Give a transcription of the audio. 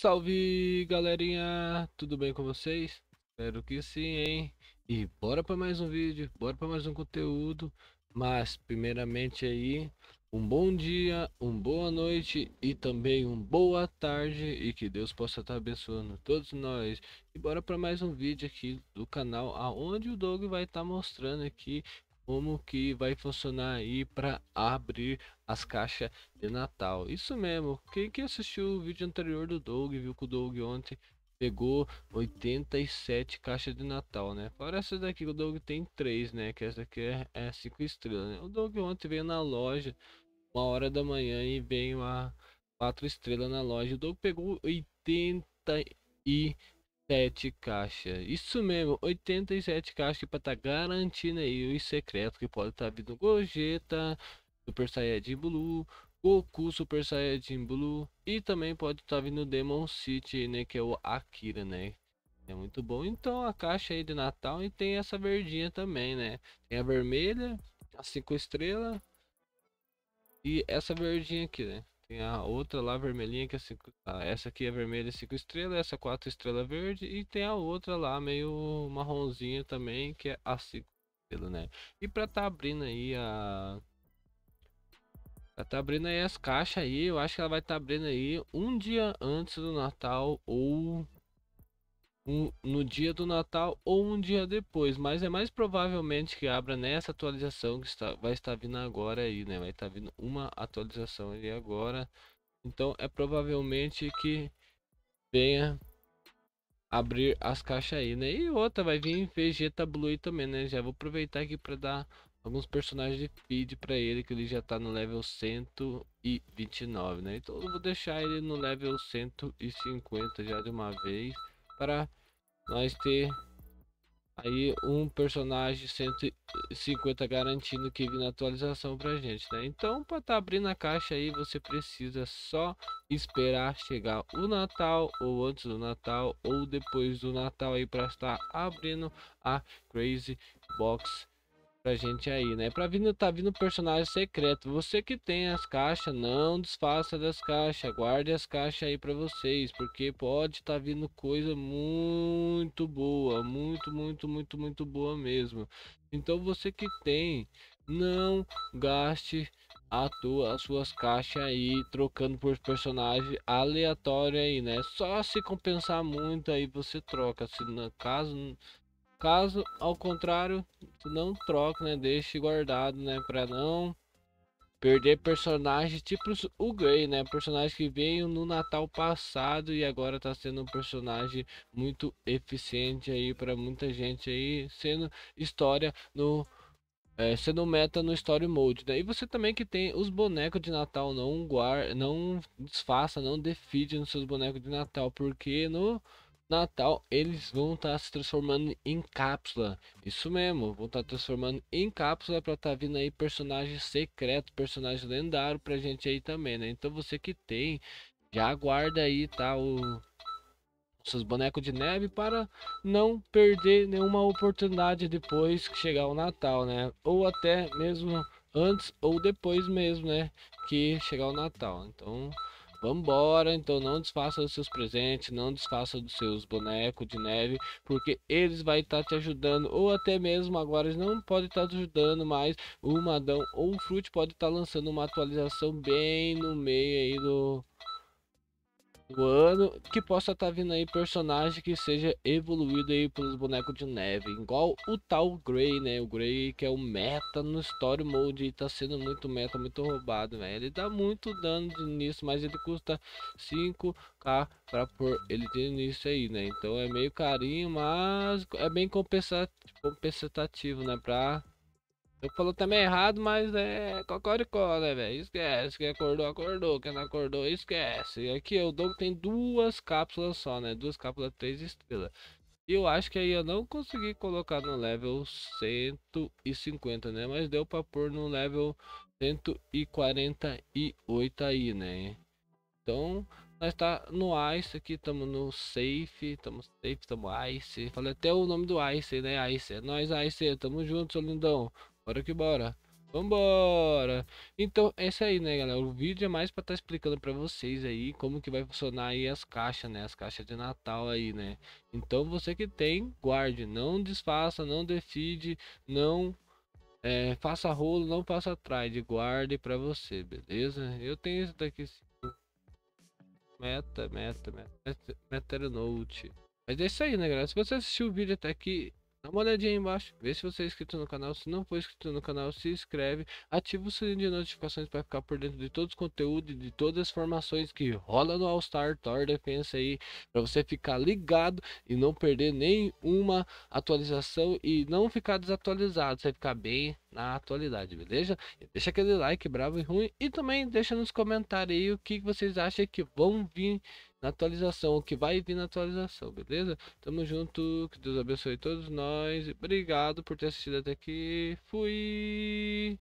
Salve galerinha, tudo bem com vocês? Espero que sim, hein? E bora para mais um vídeo, bora para mais um conteúdo. Mas primeiramente aí, um bom dia, uma boa noite e também uma boa tarde e que Deus possa estar abençoando todos nós. E bora para mais um vídeo aqui do canal aonde o Doug vai estar mostrando aqui como que vai funcionar aí para abrir as caixas de Natal. Isso mesmo, quem que assistiu o vídeo anterior do Doug, viu que o Doug ontem pegou 87 caixas de Natal, né? Para essa daqui, o Doug tem 3, né? Que essa aqui é, é 5 estrelas, né? O Doug ontem veio na loja, uma hora da manhã, e veio a 4 estrelas na loja. O Doug pegou 87 87 caixas. Isso mesmo, 87 caixas para tá garantindo aí os secretos que pode estar tá vindo Gogeta, Super Saiyajin Blue, Goku Super Saiyajin Blue e também pode estar tá vindo Demon City, né, que é o Akira, né? É muito bom. Então a caixa aí de Natal e tem essa verdinha também, né? Tem a vermelha, a cinco estrelas e essa verdinha aqui, né? Tem a outra lá vermelhinha que é cinco, ah, essa aqui é vermelha 5 estrelas, essa 4 estrelas verde e tem a outra lá meio marronzinha também que é a 5 estrelas, né? E para tá abrindo aí a tá abrindo aí as caixas aí, eu acho que ela vai estar tá abrindo aí um dia antes do Natal ou um, no dia do Natal ou um dia depois, mas é mais provavelmente que abra nessa atualização que está, vai estar vindo agora aí, né? Vai estar vindo uma atualização aí agora, então é provavelmente que venha abrir as caixas aí, né? E outra vai vir Vegeta Blue também, né? Já vou aproveitar aqui para dar alguns personagens de feed para ele, que ele já tá no level 129, né? Então eu vou deixar ele no level 150 já de uma vez para nós ter aí um personagem 150 garantindo que vem na atualização pra gente, né? Então, para tá abrindo a caixa aí, você precisa só esperar chegar o Natal ou antes do Natal ou depois do Natal aí para estar abrindo a Crazy Box pra gente aí, né? Pra vir, tá vindo personagem secreto. Você que tem as caixas, não desfaça das caixas. Guarde as caixas aí pra vocês, porque pode tá vindo coisa muito boa. Muito, muito, muito, muito boa mesmo. Então você que tem, não gaste a tua, as suas caixas aí, trocando por personagem aleatório aí, né? Só se compensar muito aí você troca. Se no caso Caso ao contrário, tu não troque né? Deixe guardado, né? para não perder personagens tipo o Grey, né? Personagem que veio no Natal passado e agora tá sendo um personagem muito eficiente aí para muita gente aí, sendo história no é, sendo meta no Story Mode, né? E você também que tem os bonecos de Natal, não guarda, não desfaça, não defide nos seus bonecos de Natal, porque no Natal eles vão estar tá se transformando em cápsula. Isso mesmo, vão estar tá transformando em cápsula para estar tá vindo aí personagem secreto, personagem lendário pra gente aí também, né? Então você que tem, já aguarda aí, tá? O seus bonecos de neve para não perder nenhuma oportunidade depois que chegar o Natal, né? Ou até mesmo antes ou depois mesmo, né? Que chegar o Natal. Então, Vambora, então não desfaça dos seus presentes, não desfaça dos seus bonecos de neve, porque eles vai estar tá te ajudando, ou até mesmo agora eles não podem estar tá te ajudando, mas o Madão ou o Fruit pode estar tá lançando uma atualização bem no meio aí do, do ano, que possa estar tá vindo aí personagem que seja evoluído aí pelos bonecos de neve, igual o tal Grey, né? O Grey que é o meta no Story Mode e tá sendo muito meta, muito roubado, velho. Ele dá muito dano nisso, mas ele custa 5k para pôr ele de início aí, né? Então é meio carinho, mas é bem compensativo, né? Pra eu falou também errado, mas é cocoricó, né, velho? Esquece. Quem acordou, acordou. Quem não acordou, esquece. E aqui o Doug tem duas cápsulas só, né? Duas cápsulas, três estrelas. E eu acho que aí eu não consegui colocar no level 150, né? Mas deu pra pôr no level 148 aí, né? Então, nós tá no Ice aqui, tamo no Safe, tamo Safe, tamo Ice. Falei até o nome do Ice, né? Ice, é nós Ice, tamo junto, seu lindão. Bora que bora. Vambora! Então, é isso aí, né, galera? O vídeo é mais para estar tá explicando para vocês aí como que vai funcionar aí as caixas, né? As caixas de Natal aí, né? Então, você que tem, guarde. Não desfaça, não decide, não é, faça rolo, não faça trade. Guarde para você, beleza? Eu tenho isso daqui. meta Meta, meta, meta. meta Meta Mas é isso aí, né, galera? Se você assistiu o vídeo até aqui, Dá uma olhadinha aí embaixo, vê se você é inscrito no canal, se não for inscrito no canal, se inscreve, ativa o sininho de notificações para ficar por dentro de todos os conteúdos e de todas as formações que rola no All Star Tower Defense aí, para você ficar ligado e não perder nenhuma atualização e não ficar desatualizado, você ficar bem na atualidade, beleza? Deixa aquele like bravo e ruim e também deixa nos comentários aí o que vocês acham que vão vir na atualização, o que vai vir na atualização, beleza? Tamo junto, que Deus abençoe todos nós. Obrigado por ter assistido até aqui. Fui.